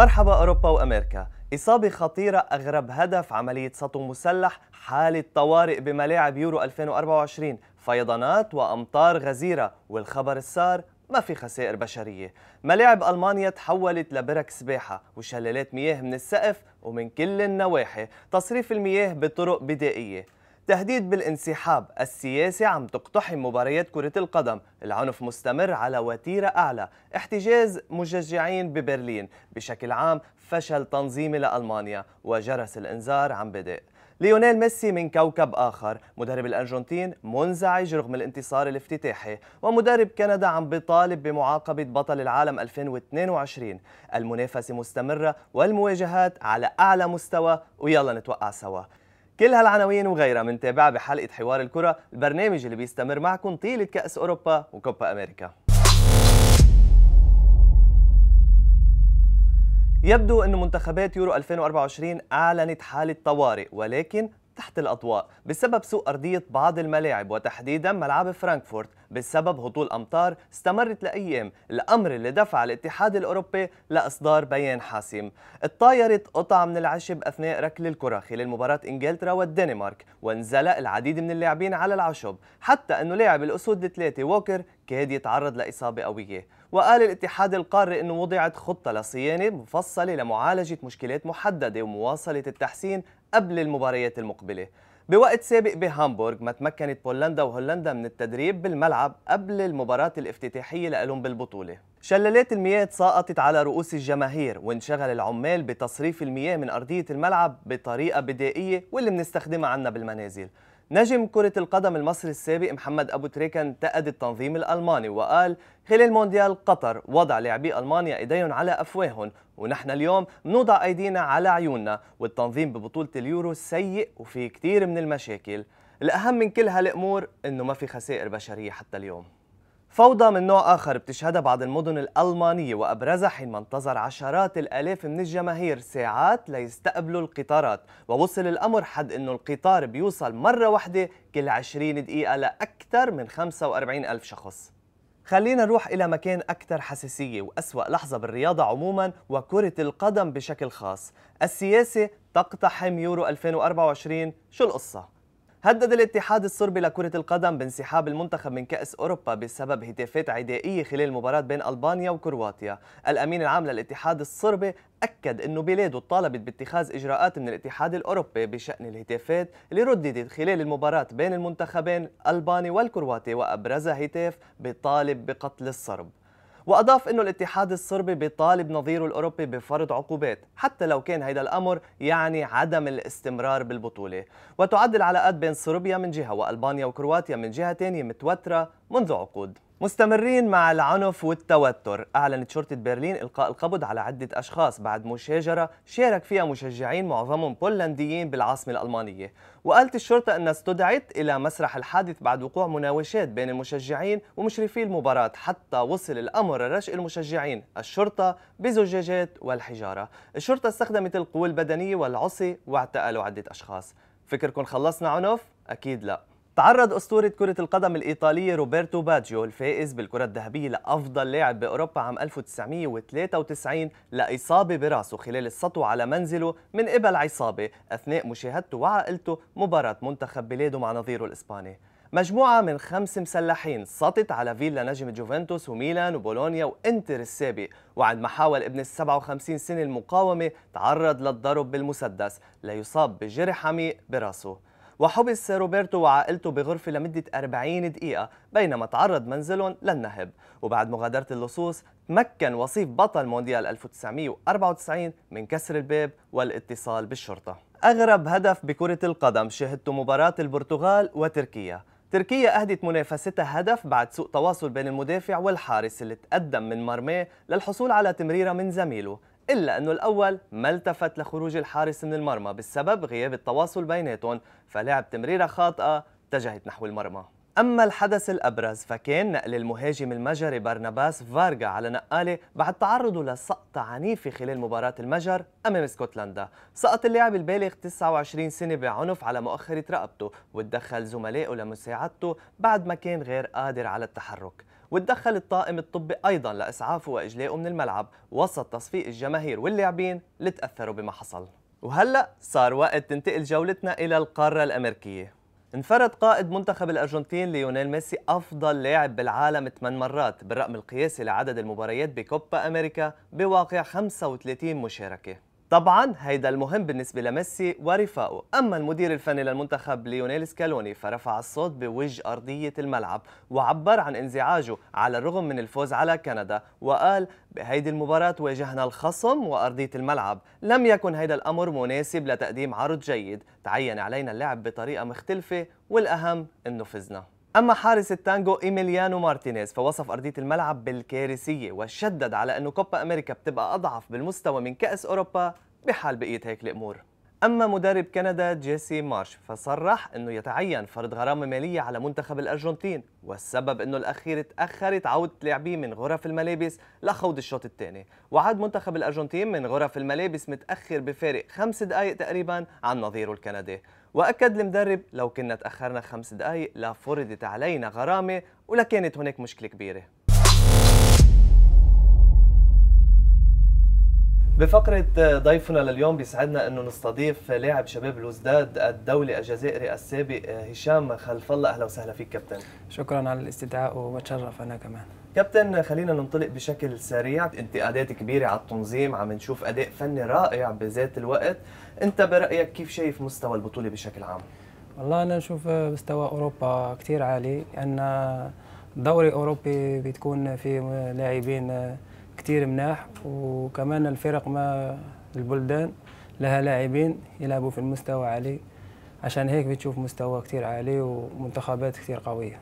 مرحبا أوروبا وأمريكا إصابة خطيرة أغرب هدف عملية سطو مسلح حالة طوارئ بملاعب يورو 2024 فيضانات وأمطار غزيرة والخبر السار ما في خسائر بشرية ملاعب ألمانيا تحولت لبرك سباحة وشلالات مياه من السقف ومن كل النواحي تصريف المياه بطرق بدائية تهديد بالانسحاب السياسي عم تقتحم مباريات كرة القدم العنف مستمر على وتيرة أعلى احتجاز مشجعين ببرلين بشكل عام فشل تنظيمي لألمانيا وجرس الإنذار عم بدء ليونيل ميسي من كوكب آخر مدرب الأرجنتين منزعج رغم الانتصار الافتتاحي ومدرب كندا عم بيطالب بمعاقبة بطل العالم 2022 المنافسة مستمرة والمواجهات على أعلى مستوى ويلا نتوقع سوا كل هالعناوين وغيرها منتابعة بحلقة حوار الكرة البرنامج اللي بيستمر معكم طيلة كأس أوروبا وكوبا أمريكا يبدو أن منتخبات يورو 2024 أعلنت حالة طوارئ ولكن تحت الأضواء بسبب سوء أرضية بعض الملاعب وتحديدا ملعب فرانكفورت بسبب هطول أمطار استمرت لأيام الأمر اللي دفع الاتحاد الأوروبي لإصدار بيان حاسم اتطايرت قطع من العشب أثناء ركل الكرة خلال مباراة إنجلترا والدنمارك وانزلق العديد من اللاعبين على العشب حتى أنه لاعب الأسود الثلاثة ووكر كاد يتعرض لإصابة قوية وقال الاتحاد القاري أنه وضعت خطة لصيانة مفصلة لمعالجة مشكلات محددة ومواصلة التحسين قبل المباريات المقبلة بوقت سابق بهامبورغ ما تمكنت بولندا وهولندا من التدريب بالملعب قبل المباراة الافتتاحية لألهم بالبطولة شلالات المياه سقطت على رؤوس الجماهير وانشغل العمال بتصريف المياه من أرضية الملعب بطريقة بدائية واللي بنستخدمها عنا بالمنازل نجم كرة القدم المصري السابق محمد أبو تريكة انتقد التنظيم الألماني وقال خلال مونديال قطر وضع لاعبي ألمانيا إيديهم على أفواههم ونحن اليوم بنوضع أيدينا على عيوننا والتنظيم ببطولة اليورو سيء وفي كتير من المشاكل الأهم من كل هالأمور أنه ما في خسائر بشرية حتى اليوم فوضى من نوع آخر بتشهدها بعض المدن الألمانية وأبرزها حينما انتظر عشرات الآلاف من الجماهير ساعات ليستقبلوا القطارات ووصل الأمر حد أنه القطار بيوصل مرة واحدة كل 20 دقيقة لأكثر من 45 ألف شخص خلينا نروح إلى مكان أكثر حساسية وأسوأ لحظة بالرياضة عموما وكرة القدم بشكل خاص السياسة تقتحم يورو 2024 شو القصة؟ هدد الاتحاد الصربي لكرة القدم بانسحاب المنتخب من كأس أوروبا بسبب هتافات عدائية خلال مباراة بين ألبانيا وكرواتيا الأمين العام للاتحاد الصربي أكد أنه بلاده طالبت باتخاذ إجراءات من الاتحاد الأوروبي بشأن الهتافات اللي رددت خلال المباراة بين المنتخبين الألباني والكرواتي وأبرزها هتاف بطالب بقتل الصرب وأضاف أن الاتحاد الصربي بيطالب نظيره الأوروبي بفرض عقوبات حتى لو كان هيدا الأمر يعني عدم الاستمرار بالبطولة وتعد العلاقات بين صربيا من جهة وألبانيا وكرواتيا من جهة تانية متوترة منذ عقود مستمرين مع العنف والتوتر أعلنت شرطة برلين إلقاء القبض على عدة أشخاص بعد مشاجرة شارك فيها مشجعين معظمهم بولنديين بالعاصمة الألمانية وقالت الشرطة أنها استدعت إلى مسرح الحادث بعد وقوع مناوشات بين المشجعين ومشرفي المباراة حتى وصل الأمر لرشق المشجعين الشرطة بزجاجات والحجارة الشرطة استخدمت القوة البدنية والعصي واعتقلوا عدة أشخاص فكركم خلصنا عنف؟ أكيد لا تعرض أسطورة كرة القدم الإيطالية روبرتو باجيو الفائز بالكرة الذهبية لأفضل لاعب بأوروبا عام 1993 لإصابة براسه خلال السطو على منزله من قبل عصابة أثناء مشاهدته وعائلته مباراة منتخب بلاده مع نظيره الإسباني مجموعة من خمس مسلحين سطت على فيلا نجم جوفنتوس وميلان وبولونيا وانتر السابق وعندما حاول ابن ال 57 سنة المقاومة تعرض للضرب بالمسدس ليصاب بجرح عميق براسه وحبس روبرتو وعائلته بغرفة لمدة 40 دقيقة بينما تعرض منزلهم للنهب وبعد مغادرة اللصوص تمكن وصيف بطل مونديال 1994 من كسر الباب والاتصال بالشرطة أغرب هدف بكرة القدم شهدته مباراة البرتغال وتركيا تركيا أهدت منافستها هدف بعد سوء تواصل بين المدافع والحارس اللي تقدم من مرماه للحصول على تمريرة من زميله إلا أنه الأول ما التفت لخروج الحارس من المرمى بسبب غياب التواصل بيناتهم فلعب تمريرة خاطئة اتجهت نحو المرمى أما الحدث الأبرز فكان نقل المهاجم المجري برناباس فارغا على نقالة بعد تعرضه لسقطة عنيفة خلال مباراة المجر أمام اسكتلندا سقط اللاعب البالغ 29 سنة بعنف على مؤخرة رقبته وتدخل زملائه لمساعدته بعد ما كان غير قادر على التحرك وتدخل الطاقم الطبي أيضا لإسعافه وإجلائه من الملعب وسط تصفيق الجماهير واللاعبين اللي تأثروا بما حصل وهلأ صار وقت تنتقل جولتنا إلى القارة الأمريكية انفرد قائد منتخب الأرجنتين ليونيل ميسي أفضل لاعب بالعالم 8 مرات بالرقم القياسي لعدد المباريات بكوبا أمريكا بواقع 35 مشاركة طبعا هيدا المهم بالنسبة لميسي ورفاقه أما المدير الفني للمنتخب ليونيل سكالوني فرفع الصوت بوجه أرضية الملعب وعبر عن انزعاجه على الرغم من الفوز على كندا وقال بهيدي المباراة واجهنا الخصم وأرضية الملعب لم يكن هيدا الأمر مناسب لتقديم عرض جيد تعين علينا اللعب بطريقة مختلفة والأهم أنه فزنا أما حارس التانجو إيميليانو مارتينيز فوصف أرضية الملعب بالكارثية وشدد على أن كوبا أمريكا بتبقى أضعف بالمستوى من كأس أوروبا بحال بقية هيك الأمور أما مدرب كندا جيسي مارش فصرح أنه يتعين فرض غرامة مالية على منتخب الأرجنتين والسبب أنه الأخير تأخرت عودة لاعبيه من غرف الملابس لخوض الشوط الثاني وعاد منتخب الأرجنتين من غرف الملابس متأخر بفارق خمس دقائق تقريبا عن نظيره الكندي وأكد المدرب لو كنا تأخرنا خمس دقائق لفرضت علينا غرامة ولكانت هناك مشكلة كبيرة بفقرة ضيفنا لليوم بيسعدنا انه نستضيف لاعب شباب الوزداد الدولي الجزائري السابق هشام خلف الله اهلا وسهلا فيك كابتن شكرا على الاستدعاء وبتشرف انا كمان كابتن خلينا ننطلق بشكل سريع انتقادات كبيرة على التنظيم عم نشوف اداء فني رائع بذات الوقت انت برأيك كيف شايف مستوى البطولة بشكل عام والله انا نشوف مستوى اوروبا كثير عالي ان دوري اوروبي بتكون في لاعبين كثير مناح وكمان الفرق ما البلدان لها لاعبين يلعبوا في المستوى عالي عشان هيك بتشوف مستوى كثير عالي ومنتخبات كثير قويه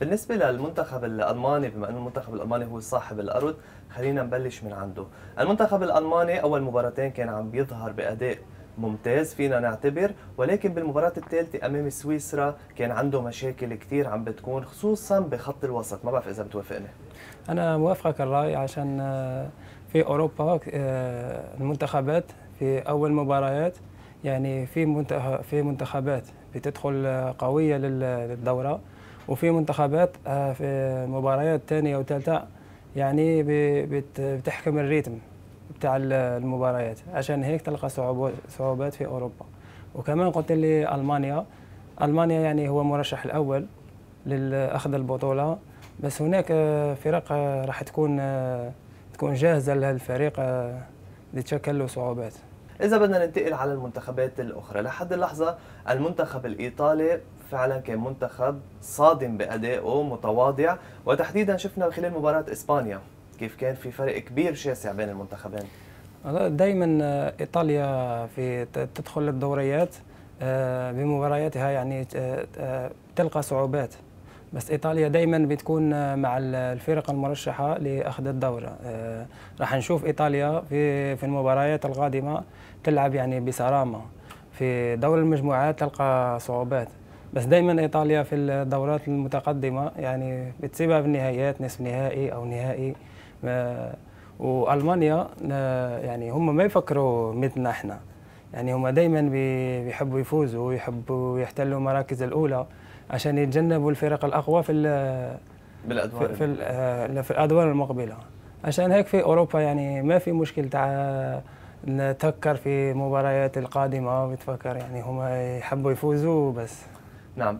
بالنسبه للمنتخب الالماني بما انه المنتخب الالماني هو صاحب الارض خلينا نبلش من عنده المنتخب الالماني اول مباراتين كان عم بيظهر باداء ممتاز فينا نعتبر ولكن بالمباراة الثالثة أمام سويسرا كان عنده مشاكل كثير عم بتكون خصوصا بخط الوسط ما بعرف إذا بتوافقني انا موافقك الراي عشان آه، في اوروبا آه، المنتخبات في اول مباريات يعني في في منتخبات بتدخل آه، قويه للدوره وفي منتخبات في مباريات ثانيه وثالثه يعني بتحكم الريتم بتاع المباريات عشان هيك تلقى صعوبات صعوبات في اوروبا وكمان قلت لي المانيا المانيا يعني هو مرشح الاول لاخذ البطوله بس هناك آه، فرق آه، راح تكون آه، تكون جاهزه لهذا الفريق اللي تشكل له صعوبات اذا بدنا ننتقل على المنتخبات الاخرى لحد اللحظه المنتخب الايطالي فعلا كان منتخب صادم بادائه متواضع وتحديدا شفنا خلال مباراه اسبانيا كيف كان في فرق كبير شاسع بين المنتخبين دائما ايطاليا في تدخل الدوريات بمبارياتها يعني تلقى صعوبات بس ايطاليا دائما بتكون مع الفرق المرشحه لاخذ الدورة آه، راح نشوف ايطاليا في في المباريات القادمه تلعب يعني بصرامه في دور المجموعات تلقى صعوبات بس دائما ايطاليا في الدورات المتقدمه يعني بتسيبها في نصف نهائي او نهائي آه، والمانيا آه، يعني هم ما يفكروا مثلنا احنا يعني هم دايما بيحبوا يفوزوا ويحبوا يحتلوا المراكز الاولى عشان يتجنبوا الفرق الاقوى في بالادوار في, في, آه، في الادوار المقبله عشان هيك في اوروبا يعني ما في مشكل تاع نتفكر في مباريات القادمه بتفكر يعني هما يحبوا يفوزوا بس نعم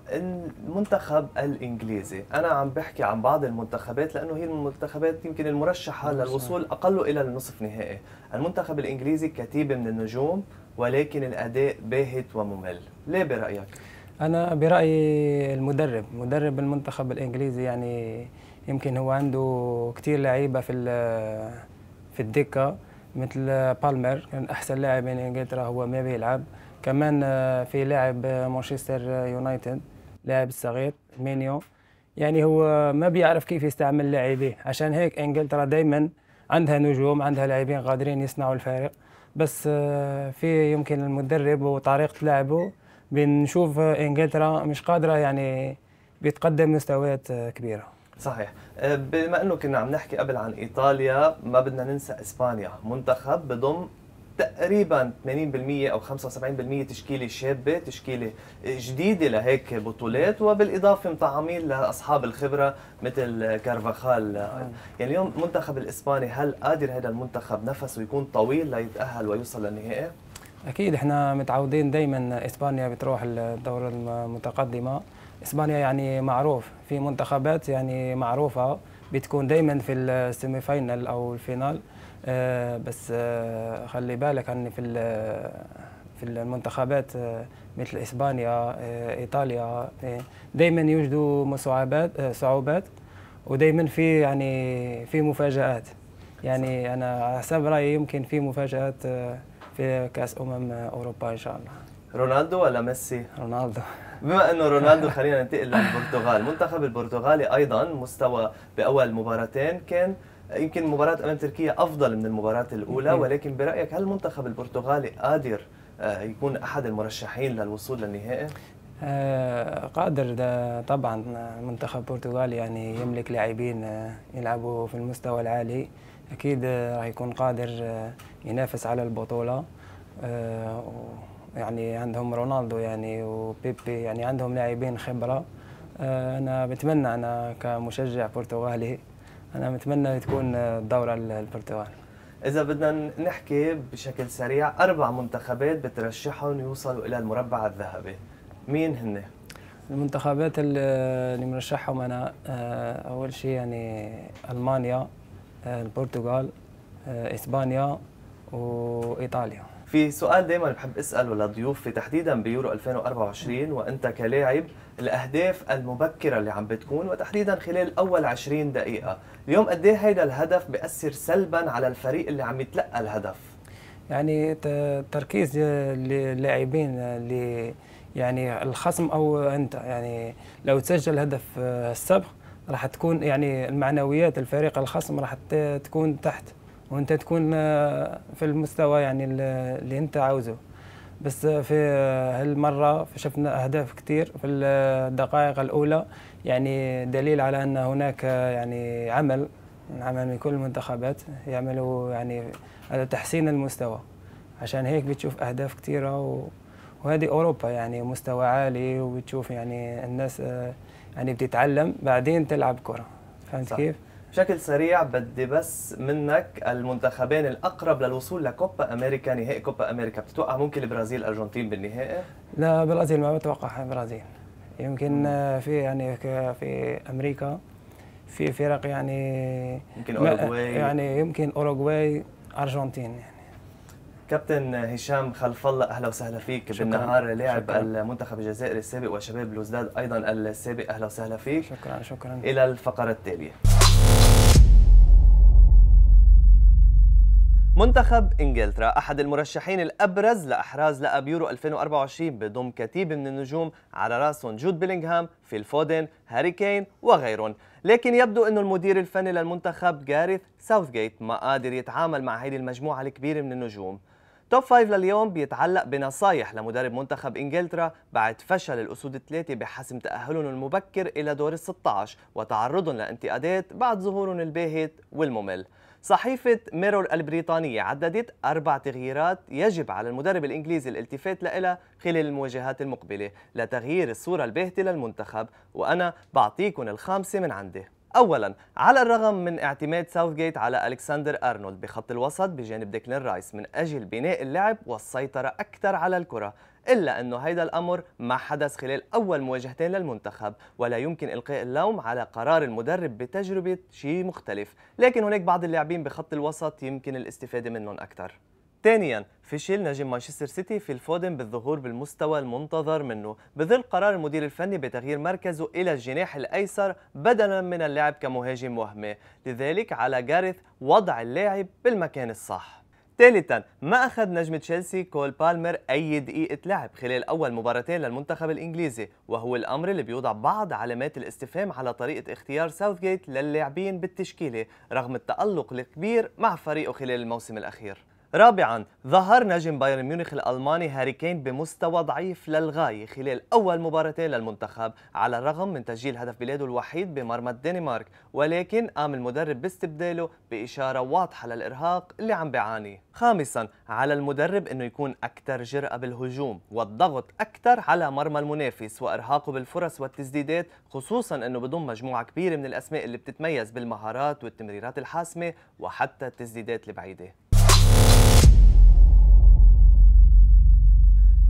المنتخب الانجليزي انا عم بحكي عن بعض المنتخبات لانه هي المنتخبات يمكن المرشحه للوصول اقل الى النصف نهائي المنتخب الانجليزي كتيبه من النجوم ولكن الاداء باهت وممل ليه برايك انا برايي المدرب مدرب المنتخب الانجليزي يعني يمكن هو عنده كثير لعيبه في في الدكه مثل بالمر كان احسن لاعب من انجلترا هو ما بيلعب كمان في لاعب مانشستر يونايتد لاعب الصغير مينيو يعني هو ما بيعرف كيف يستعمل لاعبيه عشان هيك انجلترا دائما عندها نجوم عندها لاعبين قادرين يصنعوا الفارق بس آه، في يمكن المدرب وطريقه لعبه بنشوف انجلترا مش قادره يعني بتقدم مستويات آه، كبيره صحيح آه، بما انه كنا عم نحكي قبل عن ايطاليا ما بدنا ننسى اسبانيا منتخب بضم تقريبا 80% او 75% تشكيله شابه، تشكيله جديده لهيك بطولات وبالاضافه مطعمين لاصحاب الخبره مثل كارفاخال، يعني اليوم المنتخب الاسباني هل قادر هذا المنتخب نفسه يكون طويل ليتاهل ويوصل للنهائي؟ اكيد احنا متعودين دائما اسبانيا بتروح الدور المتقدمه، اسبانيا يعني معروف في منتخبات يعني معروفه بتكون دايما في السيمي فاينل او الفينال آه، بس آه، خلي بالك ان في آه، في المنتخبات مثل اسبانيا ايطاليا دايما يوجدوا صعوبات صعوبات ودايما في يعني في مفاجات يعني صح. انا على حسب رايي يمكن في مفاجات في كاس امم اوروبا ان شاء الله رونالدو ولا ميسي رونالدو بما انه رونالدو خلينا ننتقل للبرتغال المنتخب البرتغالي ايضا مستوى باول مباراتين كان يمكن مباراة أمام تركيا أفضل من المباراة الأولى ولكن برأيك هل المنتخب البرتغالي قادر آه، يكون أحد المرشحين للوصول للنهائي؟ آه، قادر ده طبعا منتخب البرتغال يعني يملك لاعبين آه، يلعبوا في المستوى العالي أكيد راح يكون قادر ينافس على البطولة يعني عندهم رونالدو يعني وبيبي يعني عندهم لاعبين خبره آه، انا بتمنى انا كمشجع برتغالي انا بتمنى تكون الدوره البرتغال إذا بدنا نحكي بشكل سريع أربع منتخبات بترشحهم يوصلوا إلى المربع الذهبي مين هن؟ المنتخبات اللي مرشحهم أنا آه، أول شيء يعني ألمانيا آه، البرتغال إسبانيا وإيطاليا في سؤال دائما بحب اساله لضيوفي تحديدا بيورو 2024 وانت كلاعب الاهداف المبكره اللي عم بتكون وتحديدا خلال اول 20 دقيقه، اليوم قد ايه هيدا الهدف بياثر سلبا على الفريق اللي عم يتلقى الهدف؟ يعني تركيز اللاعبين اللي يعني الخصم او انت يعني لو تسجل هدف السبق راح تكون يعني المعنويات الفريق الخصم راح تكون تحت وانت تكون آه، في المستوى يعني اللي انت عاوزه بس في آه، هالمره شفنا اهداف كثير في آه، الدقائق الاولى يعني دليل على ان هناك يعني عمل عمل من كل المنتخبات يعملوا يعني على تحسين المستوى عشان هيك بتشوف اهداف كثيره و... وهذه اوروبا يعني مستوى عالي وبتشوف يعني الناس يعني بتتعلم بعدين تلعب كره فهمت صح. كيف؟ بشكل سريع بدي بس منك المنتخبين الاقرب للوصول لكوبا امريكا نهائي كوبا امريكا بتتوقع ممكن البرازيل الارجنتين بالنهائي لا برازيل ما بتوقع برازيل يمكن في يعني في امريكا في فرق يعني يمكن اوروغواي يعني يمكن اوروغواي ارجنتين يعني كابتن هشام خلف الله اهلا وسهلا فيك شكرا. بالنهار لاعب شكرا. المنتخب الجزائري السابق وشباب بلوزداد ايضا السابق اهلا وسهلا فيك شكرا شكرا الى الفقره التاليه منتخب انجلترا احد المرشحين الابرز لاحراز لقب يورو 2024 بضم كتيبه من النجوم على راسهم جود بيلينغهام، فيل فودن، هاري كين وغيرهم، لكن يبدو انه المدير الفني للمنتخب جاريث ساوثجيت ما قادر يتعامل مع هذه المجموعه الكبيره من النجوم. توب 5 لليوم بيتعلق بنصايح لمدرب منتخب انجلترا بعد فشل الاسود الثلاثه بحسم تاهلهم المبكر الى دور ال 16 وتعرضهم لانتقادات بعد ظهورهم الباهت والممل. صحيفة ميرور البريطانية عددت أربع تغييرات يجب على المدرب الإنجليزي الالتفات لها خلال المواجهات المقبلة لتغيير الصورة الباهتة للمنتخب وأنا بعطيكم الخامسة من عندي اولا على الرغم من اعتماد ساوثجيت على الكسندر ارنولد بخط الوسط بجانب ديكلين رايس من اجل بناء اللعب والسيطره اكثر على الكره إلا أنه هيدا الأمر ما حدث خلال أول مواجهتين للمنتخب ولا يمكن إلقاء اللوم على قرار المدرب بتجربة شيء مختلف لكن هناك بعض اللاعبين بخط الوسط يمكن الاستفادة منهم أكثر ثانيا فشل نجم مانشستر سيتي في الفودن بالظهور بالمستوى المنتظر منه بظل قرار المدير الفني بتغيير مركزه إلى الجناح الأيسر بدلا من اللعب كمهاجم وهمي لذلك على جارث وضع اللاعب بالمكان الصح ثالثا ما أخذ نجم تشيلسي كول بالمر أي دقيقة لعب خلال أول مباراتين للمنتخب الإنجليزي وهو الأمر اللي بيوضع بعض علامات الاستفهام على طريقة اختيار ساوثجيت للاعبين بالتشكيلة رغم التألق الكبير مع فريقه خلال الموسم الأخير رابعا ظهر نجم بايرن ميونخ الألماني هاري كين بمستوى ضعيف للغاية خلال أول مباراتين للمنتخب على الرغم من تسجيل هدف بلاده الوحيد بمرمى الدنمارك ولكن قام المدرب باستبداله بإشارة واضحة للإرهاق اللي عم بيعانيه خامسا على المدرب أنه يكون أكثر جرأة بالهجوم والضغط أكثر على مرمى المنافس وإرهاقه بالفرص والتسديدات خصوصا أنه بضم مجموعة كبيرة من الأسماء اللي بتتميز بالمهارات والتمريرات الحاسمة وحتى التسديدات البعيدة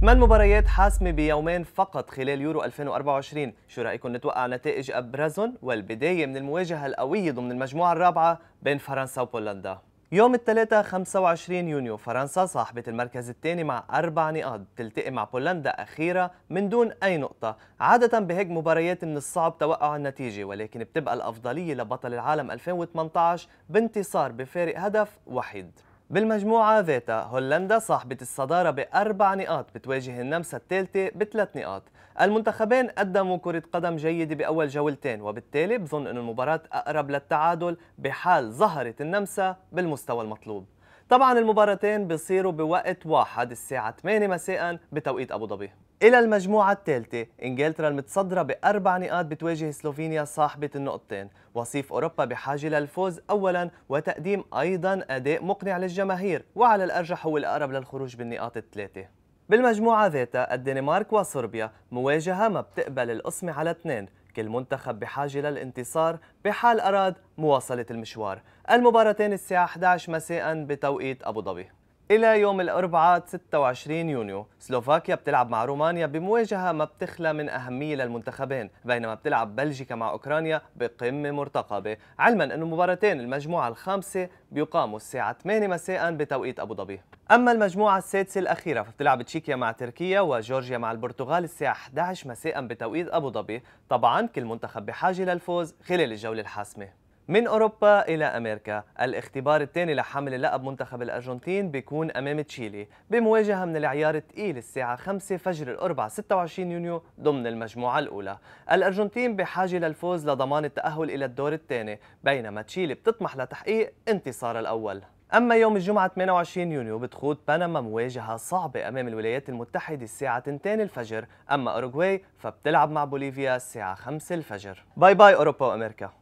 ثمان مباريات حاسمة بيومين فقط خلال يورو 2024 شو رأيكم نتوقع نتائج أبرزهم والبداية من المواجهة القوية ضمن المجموعة الرابعة بين فرنسا وبولندا يوم الثلاثاء 25 يونيو فرنسا صاحبة المركز الثاني مع أربع نقاط تلتقي مع بولندا أخيرة من دون أي نقطة عادة بهيك مباريات من الصعب توقع النتيجة ولكن بتبقى الأفضلية لبطل العالم 2018 بانتصار بفارق هدف وحيد بالمجموعة ذاتها هولندا صاحبة الصدارة بأربع نقاط بتواجه النمسا الثالثة بثلاث نقاط المنتخبين قدموا كرة قدم جيدة بأول جولتين وبالتالي بظن أن المباراة أقرب للتعادل بحال ظهرت النمسا بالمستوى المطلوب طبعا المباراتين بيصيروا بوقت واحد الساعة 8 مساء بتوقيت أبو ظبي إلى المجموعة الثالثة إنجلترا المتصدرة بأربع نقاط بتواجه سلوفينيا صاحبة النقطتين وصيف أوروبا بحاجة للفوز أولا وتقديم أيضا أداء مقنع للجماهير وعلى الأرجح هو الأقرب للخروج بالنقاط الثلاثة بالمجموعة ذاتها الدنمارك وصربيا مواجهة ما بتقبل القسمة على اثنين كل منتخب بحاجة للانتصار بحال أراد مواصلة المشوار المباراتين الساعة 11 مساء بتوقيت أبو ظبي إلى يوم الأربعاء 26 يونيو سلوفاكيا بتلعب مع رومانيا بمواجهة ما بتخلى من أهمية للمنتخبين بينما بتلعب بلجيكا مع أوكرانيا بقمة مرتقبة علما أن مباراتين المجموعة الخامسة بيقاموا الساعة 8 مساء بتوقيت أبو ظبي أما المجموعة السادسة الأخيرة فبتلعب تشيكيا مع تركيا وجورجيا مع البرتغال الساعة 11 مساء بتوقيت أبو ظبي طبعا كل منتخب بحاجة للفوز خلال الجولة الحاسمة من اوروبا الى امريكا الاختبار الثاني لحامل لقب منتخب الارجنتين بيكون امام تشيلي بمواجهه من العيار الثقيل الساعه 5 فجر الاربعاء 26 يونيو ضمن المجموعه الاولى الارجنتين بحاجه للفوز لضمان التاهل الى الدور الثاني بينما تشيلي بتطمح لتحقيق انتصار الاول أما يوم الجمعة 28 يونيو بتخوض بنما مواجهة صعبة أمام الولايات المتحدة الساعة 2 الفجر أما أوروغواي فبتلعب مع بوليفيا الساعة 5 الفجر باي باي أوروبا وأمريكا